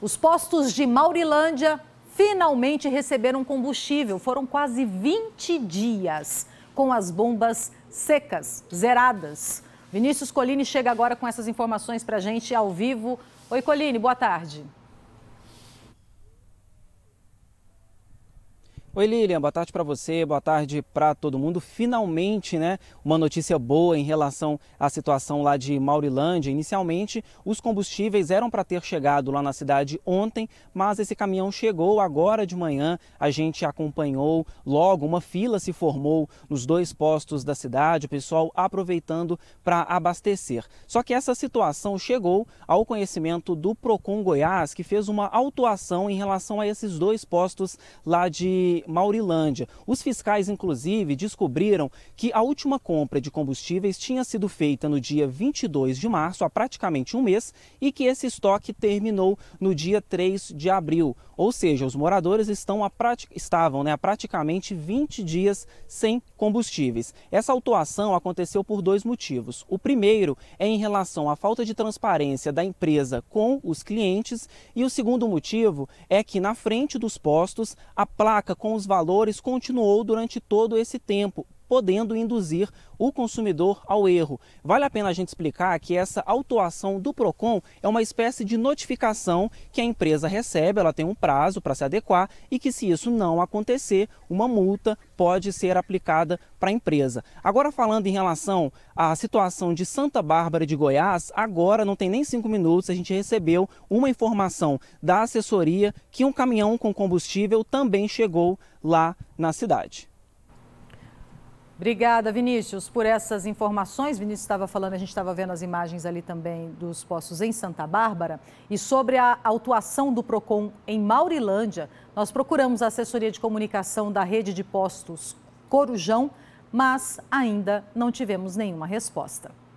Os postos de Maurilândia finalmente receberam combustível. Foram quase 20 dias com as bombas secas, zeradas. Vinícius Colini chega agora com essas informações para a gente ao vivo. Oi, Colini, boa tarde. Oi Lilian, boa tarde para você, boa tarde para todo mundo. Finalmente, né, uma notícia boa em relação à situação lá de Maurilândia. Inicialmente, os combustíveis eram para ter chegado lá na cidade ontem, mas esse caminhão chegou agora de manhã. A gente acompanhou logo uma fila se formou nos dois postos da cidade, o pessoal aproveitando para abastecer. Só que essa situação chegou ao conhecimento do Procon Goiás, que fez uma autuação em relação a esses dois postos lá de Maurilândia. Os fiscais, inclusive, descobriram que a última compra de combustíveis tinha sido feita no dia 22 de março, há praticamente um mês, e que esse estoque terminou no dia 3 de abril. Ou seja, os moradores estão a pratica, estavam né, há praticamente 20 dias sem combustíveis. Essa autuação aconteceu por dois motivos. O primeiro é em relação à falta de transparência da empresa com os clientes, e o segundo motivo é que na frente dos postos a placa com com os valores continuou durante todo esse tempo, podendo induzir o consumidor ao erro. Vale a pena a gente explicar que essa autuação do Procon é uma espécie de notificação que a empresa recebe, ela tem um prazo para se adequar e que se isso não acontecer, uma multa pode ser aplicada para a empresa. Agora falando em relação à situação de Santa Bárbara de Goiás, agora não tem nem cinco minutos a gente recebeu uma informação da assessoria que um caminhão com combustível também chegou lá na cidade. Obrigada, Vinícius, por essas informações. Vinícius estava falando, a gente estava vendo as imagens ali também dos poços em Santa Bárbara. E sobre a autuação do PROCON em Maurilândia, nós procuramos a assessoria de comunicação da rede de postos Corujão, mas ainda não tivemos nenhuma resposta.